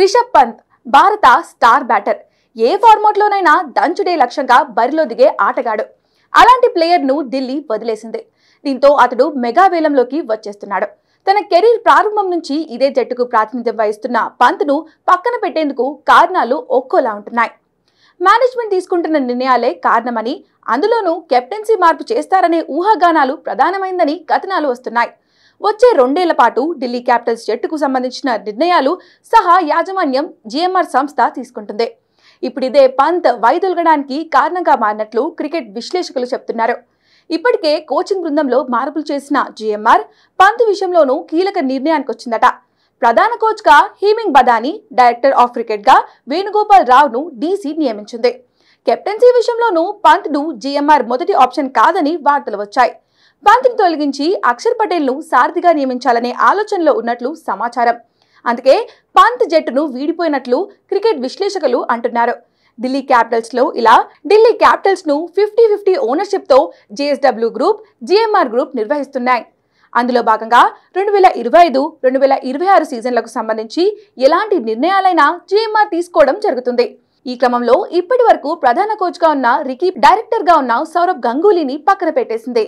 రిషబ్ పంత్ భారత star batter ఏ లోనైనా దంచుడే లక్ష్యంగా బరిలో దిగే ఆటగాడు అలాంటి ప్లేయర్ను ఢిల్లీ వదిలేసింది దీంతో అతడు మెగా వేలంలోకి వచ్చేస్తున్నాడు తన కెరీర్ ప్రారంభం నుంచి ఇదే జట్టుకు ప్రాతినిధ్యం వహిస్తున్న పంత్ను పక్కన పెట్టేందుకు కారణాలు ఒక్కోలా ఉంటున్నాయి మేనేజ్మెంట్ తీసుకుంటున్న నిర్ణయాలే కారణమని అందులోనూ కెప్టెన్సీ మార్పు చేస్తారనే ఊహాగానాలు ప్రధానమైందని కథనాలు వస్తున్నాయి వచ్చే రెండేళ్ల పాటు ఢిల్లీ క్యాపిటల్స్ జట్టుకు సంబంధించిన నిర్ణయాలు సహా యాజమాన్యం జిఎంఆర్ సంస్థ తీసుకుంటుంది ఇప్పుడు ఇదే పంత్ వైదొలగడానికి కారణంగా మారినట్లు క్రికెట్ విశ్లేషకులు చెప్తున్నారు ఇప్పటికే కోచింగ్ బృందంలో మార్పులు చేసిన జిఎంఆర్ పంత్ విషయంలోనూ కీలక నిర్ణయానికి వచ్చిందట ప్రధాన కోచ్గా హీమింగ్ బదాని డైరెక్టర్ ఆఫ్ క్రికెట్గా వేణుగోపాల్ రావును డీసీ నియమించింది కెప్టెన్సీ విషయంలోనూ పంత్ను జిఎంఆర్ మొదటి ఆప్షన్ కాదని వార్తలు వచ్చాయి పంత్ని తొలగించి అక్షర్ పటేల్ను సారథిగా నియమించాలనే ఆలోచనలో ఉన్నట్లు సమాచారం అందుకే పంత్ జట్టును వీడిపోయినట్లు క్రికెట్ విశ్లేషకులు అంటున్నారు ఢిల్లీ క్యాపిటల్స్లో ఇలా ఢిల్లీ క్యాపిటల్స్ను ఫిఫ్టీ ఫిఫ్టీ ఓనర్షిప్తో జేఎస్డబ్ల్యూ గ్రూప్ జిఎంఆర్ గ్రూప్ నిర్వహిస్తున్నాయి అందులో భాగంగా రెండు వేల ఇరవై ఐదు రెండు వేల ఇరవై ఆరు సీజన్లకు సంబంధించి ఎలాంటి నిర్ణయాలైనా జిఎంఆర్ తీసుకోవడం జరుగుతుంది ఈ క్రమంలో ఇప్పటి వరకు ప్రధాన కోచ్గా ఉన్న రికీ డైరెక్టర్గా ఉన్న సౌరభ్ గంగూలీని పక్కన పెట్టేసింది